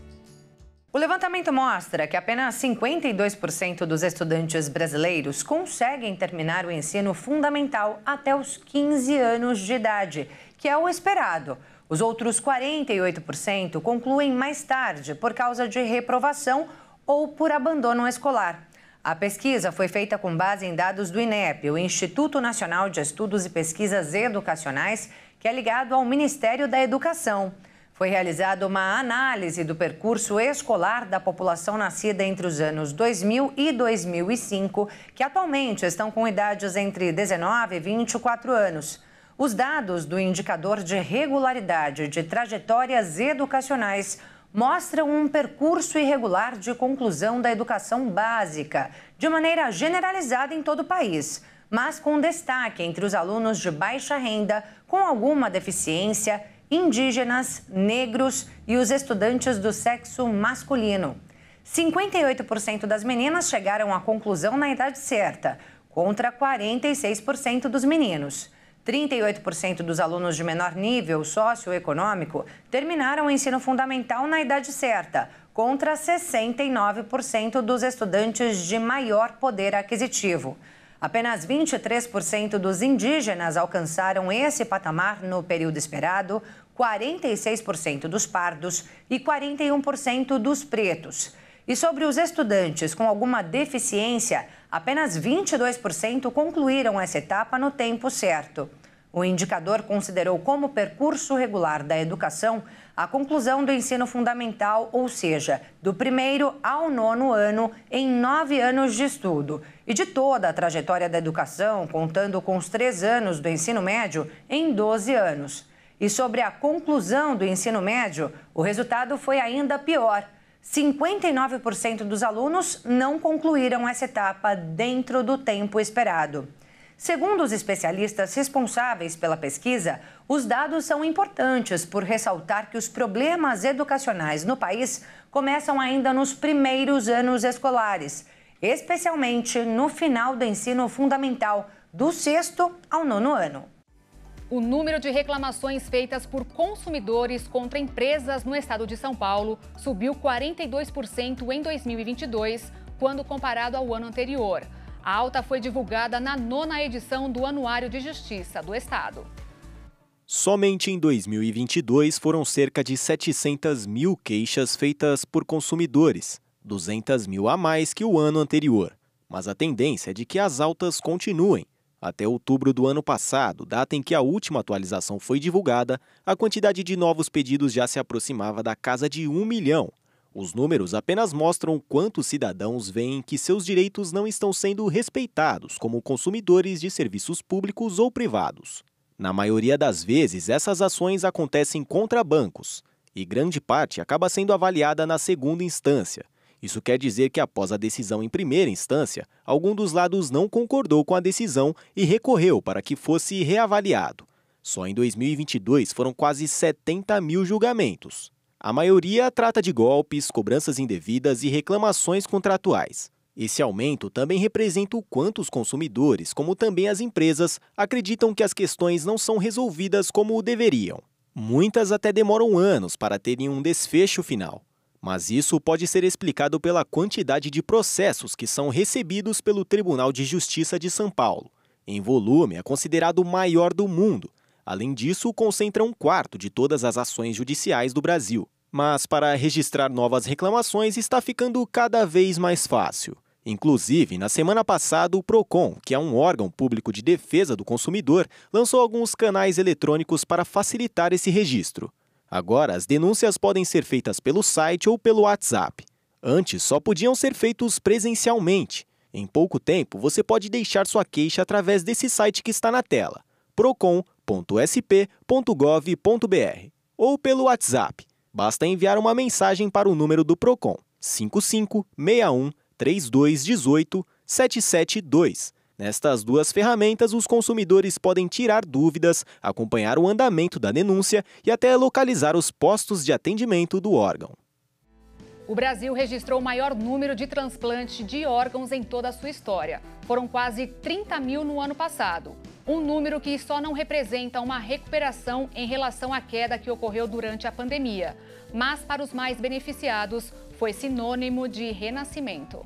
O levantamento mostra que apenas 52% dos estudantes brasileiros conseguem terminar o ensino fundamental até os 15 anos de idade, que é o esperado. Os outros 48% concluem mais tarde por causa de reprovação ou por abandono escolar. A pesquisa foi feita com base em dados do INEP, o Instituto Nacional de Estudos e Pesquisas Educacionais, que é ligado ao Ministério da Educação. Foi realizada uma análise do percurso escolar da população nascida entre os anos 2000 e 2005, que atualmente estão com idades entre 19 e 24 anos. Os dados do indicador de regularidade de trajetórias educacionais mostram um percurso irregular de conclusão da educação básica, de maneira generalizada em todo o país, mas com destaque entre os alunos de baixa renda, com alguma deficiência, indígenas, negros e os estudantes do sexo masculino. 58% das meninas chegaram à conclusão na idade certa, contra 46% dos meninos. 38% dos alunos de menor nível socioeconômico terminaram o ensino fundamental na idade certa, contra 69% dos estudantes de maior poder aquisitivo. Apenas 23% dos indígenas alcançaram esse patamar no período esperado, 46% dos pardos e 41% dos pretos. E sobre os estudantes com alguma deficiência, apenas 22% concluíram essa etapa no tempo certo. O indicador considerou como percurso regular da educação a conclusão do ensino fundamental, ou seja, do primeiro ao nono ano, em nove anos de estudo, e de toda a trajetória da educação, contando com os três anos do ensino médio, em 12 anos. E sobre a conclusão do ensino médio, o resultado foi ainda pior. 59% dos alunos não concluíram essa etapa dentro do tempo esperado. Segundo os especialistas responsáveis pela pesquisa, os dados são importantes por ressaltar que os problemas educacionais no país começam ainda nos primeiros anos escolares, especialmente no final do ensino fundamental, do sexto ao nono ano. O número de reclamações feitas por consumidores contra empresas no estado de São Paulo subiu 42% em 2022, quando comparado ao ano anterior. A alta foi divulgada na nona edição do Anuário de Justiça do Estado. Somente em 2022 foram cerca de 700 mil queixas feitas por consumidores, 200 mil a mais que o ano anterior. Mas a tendência é de que as altas continuem até outubro do ano passado, data em que a última atualização foi divulgada, a quantidade de novos pedidos já se aproximava da casa de um milhão. Os números apenas mostram quantos cidadãos veem que seus direitos não estão sendo respeitados como consumidores de serviços públicos ou privados. Na maioria das vezes, essas ações acontecem contra bancos, e grande parte acaba sendo avaliada na segunda instância, isso quer dizer que após a decisão em primeira instância, algum dos lados não concordou com a decisão e recorreu para que fosse reavaliado. Só em 2022 foram quase 70 mil julgamentos. A maioria trata de golpes, cobranças indevidas e reclamações contratuais. Esse aumento também representa o quanto os consumidores, como também as empresas, acreditam que as questões não são resolvidas como deveriam. Muitas até demoram anos para terem um desfecho final mas isso pode ser explicado pela quantidade de processos que são recebidos pelo Tribunal de Justiça de São Paulo. Em volume, é considerado o maior do mundo. Além disso, concentra um quarto de todas as ações judiciais do Brasil. Mas para registrar novas reclamações está ficando cada vez mais fácil. Inclusive, na semana passada, o PROCON, que é um órgão público de defesa do consumidor, lançou alguns canais eletrônicos para facilitar esse registro. Agora, as denúncias podem ser feitas pelo site ou pelo WhatsApp. Antes, só podiam ser feitos presencialmente. Em pouco tempo, você pode deixar sua queixa através desse site que está na tela, procon.sp.gov.br, ou pelo WhatsApp. Basta enviar uma mensagem para o número do Procon 5561 3218 772 Nestas duas ferramentas, os consumidores podem tirar dúvidas, acompanhar o andamento da denúncia e até localizar os postos de atendimento do órgão. O Brasil registrou o maior número de transplantes de órgãos em toda a sua história. Foram quase 30 mil no ano passado. Um número que só não representa uma recuperação em relação à queda que ocorreu durante a pandemia. Mas, para os mais beneficiados, foi sinônimo de renascimento.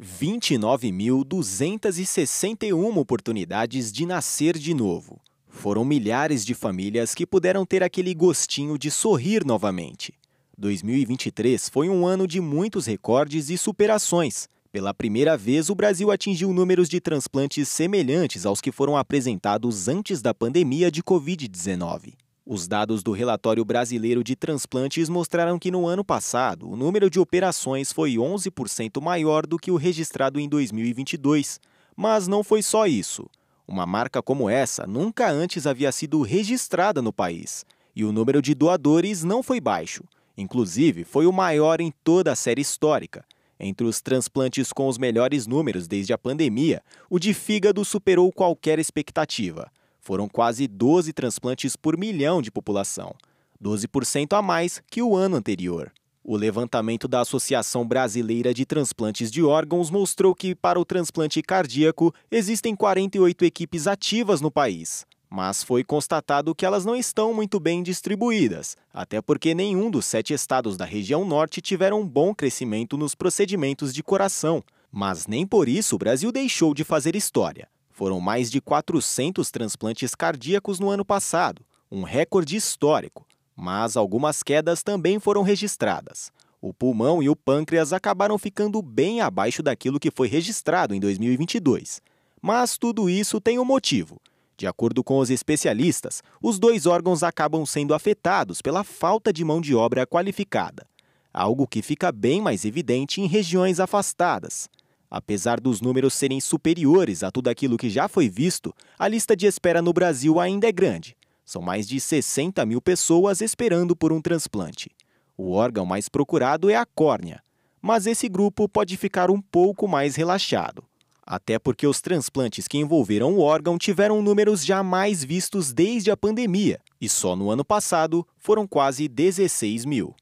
29.261 oportunidades de nascer de novo. Foram milhares de famílias que puderam ter aquele gostinho de sorrir novamente. 2023 foi um ano de muitos recordes e superações. Pela primeira vez, o Brasil atingiu números de transplantes semelhantes aos que foram apresentados antes da pandemia de Covid-19. Os dados do relatório brasileiro de transplantes mostraram que no ano passado o número de operações foi 11% maior do que o registrado em 2022. Mas não foi só isso. Uma marca como essa nunca antes havia sido registrada no país. E o número de doadores não foi baixo. Inclusive, foi o maior em toda a série histórica. Entre os transplantes com os melhores números desde a pandemia, o de fígado superou qualquer expectativa. Foram quase 12 transplantes por milhão de população, 12% a mais que o ano anterior. O levantamento da Associação Brasileira de Transplantes de Órgãos mostrou que, para o transplante cardíaco, existem 48 equipes ativas no país. Mas foi constatado que elas não estão muito bem distribuídas, até porque nenhum dos sete estados da região norte tiveram um bom crescimento nos procedimentos de coração. Mas nem por isso o Brasil deixou de fazer história. Foram mais de 400 transplantes cardíacos no ano passado, um recorde histórico, mas algumas quedas também foram registradas. O pulmão e o pâncreas acabaram ficando bem abaixo daquilo que foi registrado em 2022. Mas tudo isso tem um motivo. De acordo com os especialistas, os dois órgãos acabam sendo afetados pela falta de mão de obra qualificada, algo que fica bem mais evidente em regiões afastadas. Apesar dos números serem superiores a tudo aquilo que já foi visto, a lista de espera no Brasil ainda é grande. São mais de 60 mil pessoas esperando por um transplante. O órgão mais procurado é a córnea, mas esse grupo pode ficar um pouco mais relaxado. Até porque os transplantes que envolveram o órgão tiveram números jamais vistos desde a pandemia, e só no ano passado foram quase 16 mil.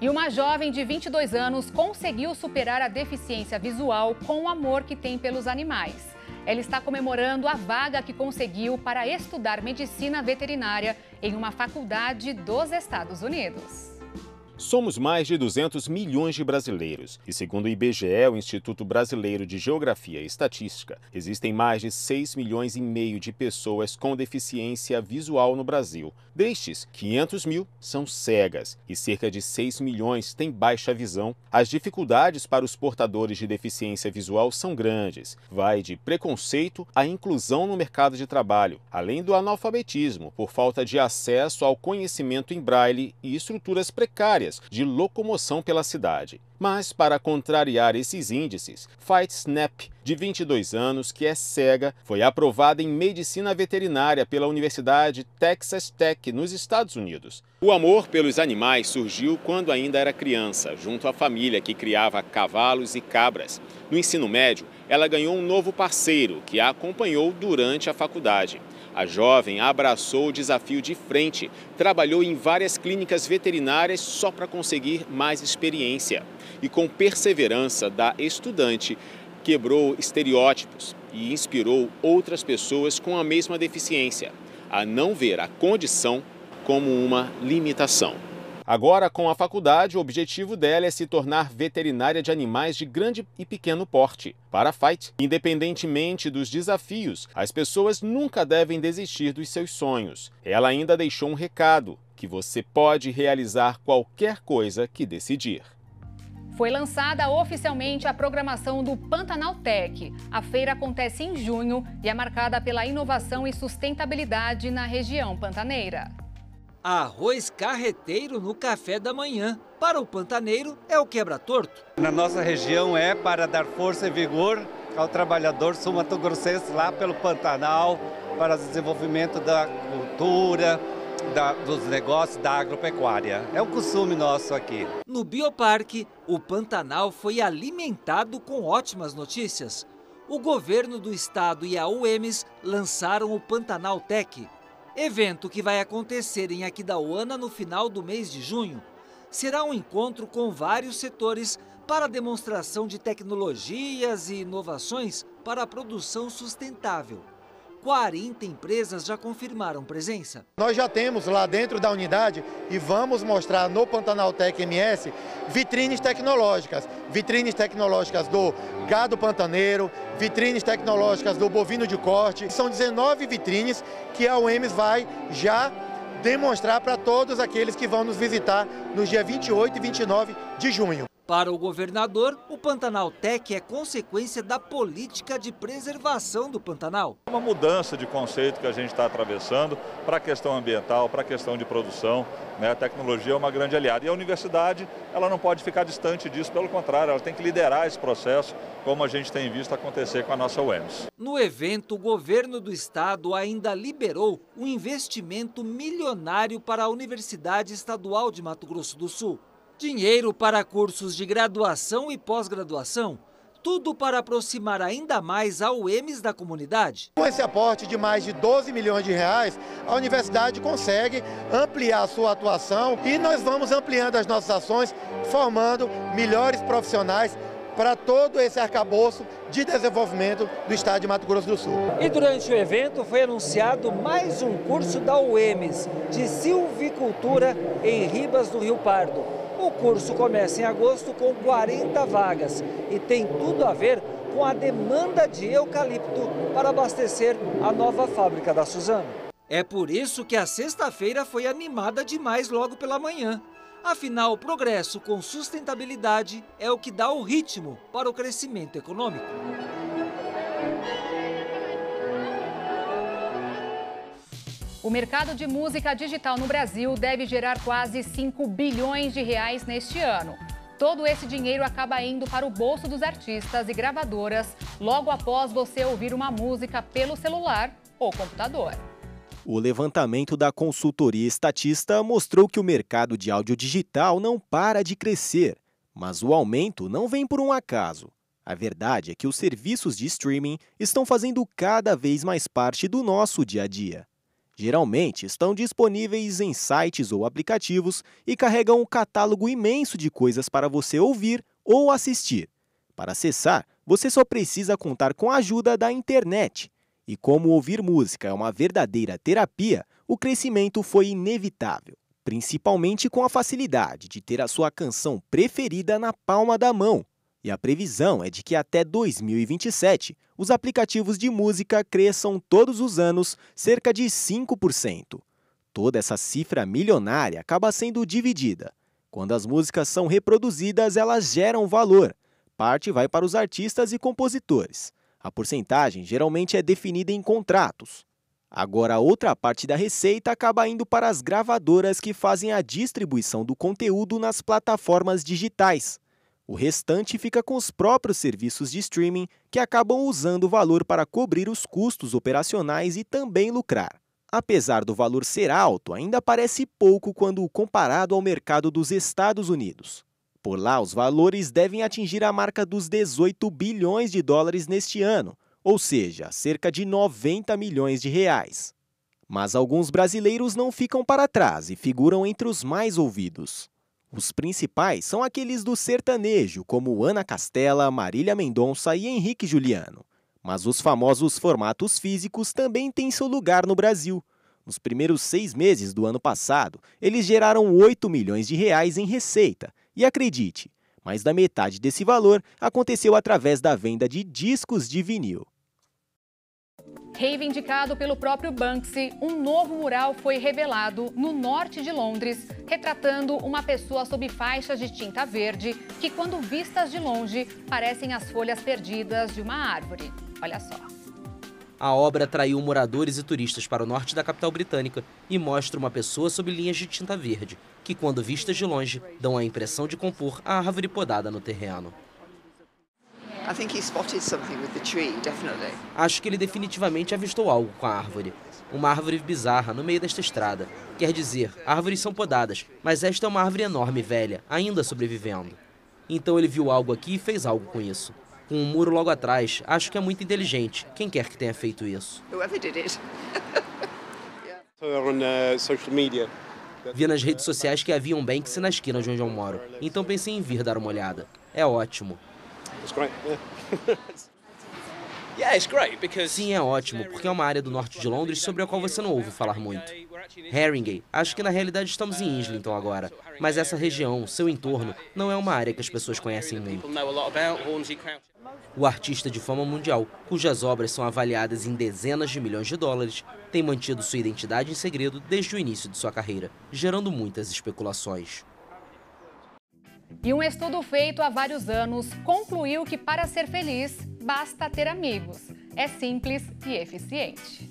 E uma jovem de 22 anos conseguiu superar a deficiência visual com o amor que tem pelos animais. Ela está comemorando a vaga que conseguiu para estudar medicina veterinária em uma faculdade dos Estados Unidos. Somos mais de 200 milhões de brasileiros e, segundo o IBGE, o Instituto Brasileiro de Geografia e Estatística, existem mais de 6 milhões e meio de pessoas com deficiência visual no Brasil. Destes, 500 mil são cegas e cerca de 6 milhões têm baixa visão. As dificuldades para os portadores de deficiência visual são grandes. Vai de preconceito à inclusão no mercado de trabalho, além do analfabetismo por falta de acesso ao conhecimento em braille e estruturas precárias dias de locomoção pela cidade. Mas, para contrariar esses índices, Fight Snap, de 22 anos, que é cega, foi aprovada em medicina veterinária pela Universidade Texas Tech, nos Estados Unidos. O amor pelos animais surgiu quando ainda era criança, junto à família que criava cavalos e cabras. No ensino médio, ela ganhou um novo parceiro que a acompanhou durante a faculdade. A jovem abraçou o desafio de frente, trabalhou em várias clínicas veterinárias só para conseguir mais experiência. E com perseverança da estudante, quebrou estereótipos e inspirou outras pessoas com a mesma deficiência a não ver a condição como uma limitação. Agora, com a faculdade, o objetivo dela é se tornar veterinária de animais de grande e pequeno porte. Para a Fight, independentemente dos desafios, as pessoas nunca devem desistir dos seus sonhos. Ela ainda deixou um recado que você pode realizar qualquer coisa que decidir. Foi lançada oficialmente a programação do Pantanal Tech. A feira acontece em junho e é marcada pela inovação e sustentabilidade na região pantaneira. Arroz carreteiro no café da manhã. Para o pantaneiro, é o quebra-torto. Na nossa região é para dar força e vigor ao trabalhador sumatogrossense lá pelo Pantanal, para o desenvolvimento da cultura, da, dos negócios da agropecuária. É um costume nosso aqui. No Bioparque, o Pantanal foi alimentado com ótimas notícias. O governo do estado e a UEMES lançaram o Pantanal Tech, Evento que vai acontecer em Aquidauana no final do mês de junho. Será um encontro com vários setores para demonstração de tecnologias e inovações para a produção sustentável. 40 empresas já confirmaram presença. Nós já temos lá dentro da unidade e vamos mostrar no Pantanal Tech MS vitrines tecnológicas. Vitrines tecnológicas do gado pantaneiro, vitrines tecnológicas do bovino de corte. São 19 vitrines que a UEMS vai já demonstrar para todos aqueles que vão nos visitar nos dias 28 e 29 de junho. Para o governador, o Pantanal Tech é consequência da política de preservação do Pantanal. Uma mudança de conceito que a gente está atravessando para a questão ambiental, para a questão de produção. Né? A tecnologia é uma grande aliada. E a universidade ela não pode ficar distante disso, pelo contrário, ela tem que liderar esse processo, como a gente tem visto acontecer com a nossa UEMS. No evento, o governo do estado ainda liberou um investimento milionário para a Universidade Estadual de Mato Grosso do Sul. Dinheiro para cursos de graduação e pós-graduação. Tudo para aproximar ainda mais a UEMES da comunidade. Com esse aporte de mais de 12 milhões de reais, a universidade consegue ampliar a sua atuação e nós vamos ampliando as nossas ações, formando melhores profissionais para todo esse arcabouço de desenvolvimento do estado de Mato Grosso do Sul. E durante o evento foi anunciado mais um curso da UEMES de silvicultura em Ribas do Rio Pardo. O curso começa em agosto com 40 vagas e tem tudo a ver com a demanda de eucalipto para abastecer a nova fábrica da Suzano. É por isso que a sexta-feira foi animada demais logo pela manhã. Afinal, o progresso com sustentabilidade é o que dá o ritmo para o crescimento econômico. O mercado de música digital no Brasil deve gerar quase 5 bilhões de reais neste ano. Todo esse dinheiro acaba indo para o bolso dos artistas e gravadoras logo após você ouvir uma música pelo celular ou computador. O levantamento da consultoria estatista mostrou que o mercado de áudio digital não para de crescer, mas o aumento não vem por um acaso. A verdade é que os serviços de streaming estão fazendo cada vez mais parte do nosso dia a dia. Geralmente estão disponíveis em sites ou aplicativos e carregam um catálogo imenso de coisas para você ouvir ou assistir. Para acessar, você só precisa contar com a ajuda da internet. E como ouvir música é uma verdadeira terapia, o crescimento foi inevitável, principalmente com a facilidade de ter a sua canção preferida na palma da mão e a previsão é de que até 2027 os aplicativos de música cresçam todos os anos cerca de 5%. Toda essa cifra milionária acaba sendo dividida. Quando as músicas são reproduzidas, elas geram valor. Parte vai para os artistas e compositores. A porcentagem geralmente é definida em contratos. Agora, outra parte da receita acaba indo para as gravadoras que fazem a distribuição do conteúdo nas plataformas digitais. O restante fica com os próprios serviços de streaming, que acabam usando o valor para cobrir os custos operacionais e também lucrar. Apesar do valor ser alto, ainda parece pouco quando comparado ao mercado dos Estados Unidos. Por lá, os valores devem atingir a marca dos 18 bilhões de dólares neste ano, ou seja, cerca de 90 milhões de reais. Mas alguns brasileiros não ficam para trás e figuram entre os mais ouvidos. Os principais são aqueles do sertanejo, como Ana Castela, Marília Mendonça e Henrique Juliano. Mas os famosos formatos físicos também têm seu lugar no Brasil. Nos primeiros seis meses do ano passado, eles geraram 8 milhões de reais em receita. E acredite, mais da metade desse valor aconteceu através da venda de discos de vinil. Reivindicado pelo próprio Banksy, um novo mural foi revelado no norte de Londres, retratando uma pessoa sob faixas de tinta verde que, quando vistas de longe, parecem as folhas perdidas de uma árvore. Olha só. A obra atraiu moradores e turistas para o norte da capital britânica e mostra uma pessoa sob linhas de tinta verde, que, quando vistas de longe, dão a impressão de compor a árvore podada no terreno. Acho que ele definitivamente avistou algo com a árvore. Uma árvore bizarra no meio desta estrada. Quer dizer, árvores são podadas, mas esta é uma árvore enorme e velha, ainda sobrevivendo. Então ele viu algo aqui e fez algo com isso. Com um muro logo atrás, acho que é muito inteligente, quem quer que tenha feito isso. [LAUGHS] Uh, Vi nas redes sociais que havia um Banksy na esquina de onde eu moro, então pensei em vir dar uma olhada. É ótimo, [LAUGHS] Sim, é ótimo, porque é uma área do norte de Londres sobre a qual você não ouve falar muito. Haringey, acho que na realidade estamos em Islington agora, mas essa região, seu entorno, não é uma área que as pessoas conhecem muito. O artista de fama mundial, cujas obras são avaliadas em dezenas de milhões de dólares, tem mantido sua identidade em segredo desde o início de sua carreira, gerando muitas especulações. E um estudo feito há vários anos concluiu que para ser feliz basta ter amigos. É simples e eficiente.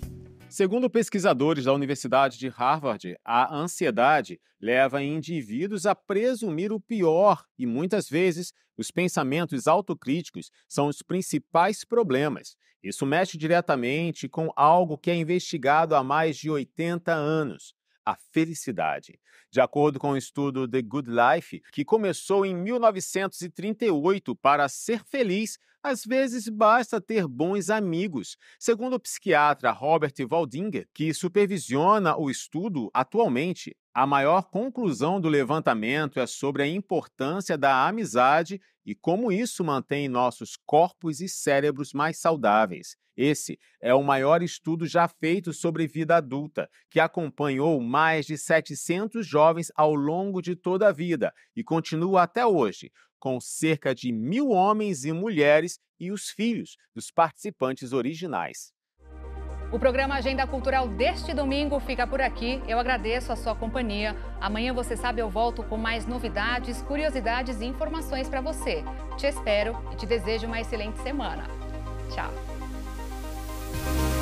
Segundo pesquisadores da Universidade de Harvard, a ansiedade leva indivíduos a presumir o pior e muitas vezes os pensamentos autocríticos são os principais problemas. Isso mexe diretamente com algo que é investigado há mais de 80 anos a felicidade. De acordo com o um estudo The Good Life, que começou em 1938, para ser feliz, às vezes basta ter bons amigos. Segundo o psiquiatra Robert Waldinger, que supervisiona o estudo atualmente, a maior conclusão do levantamento é sobre a importância da amizade e como isso mantém nossos corpos e cérebros mais saudáveis. Esse é o maior estudo já feito sobre vida adulta, que acompanhou mais de 700 jovens ao longo de toda a vida e continua até hoje, com cerca de mil homens e mulheres e os filhos dos participantes originais. O programa Agenda Cultural deste domingo fica por aqui. Eu agradeço a sua companhia. Amanhã, você sabe, eu volto com mais novidades, curiosidades e informações para você. Te espero e te desejo uma excelente semana. Tchau. Thank you.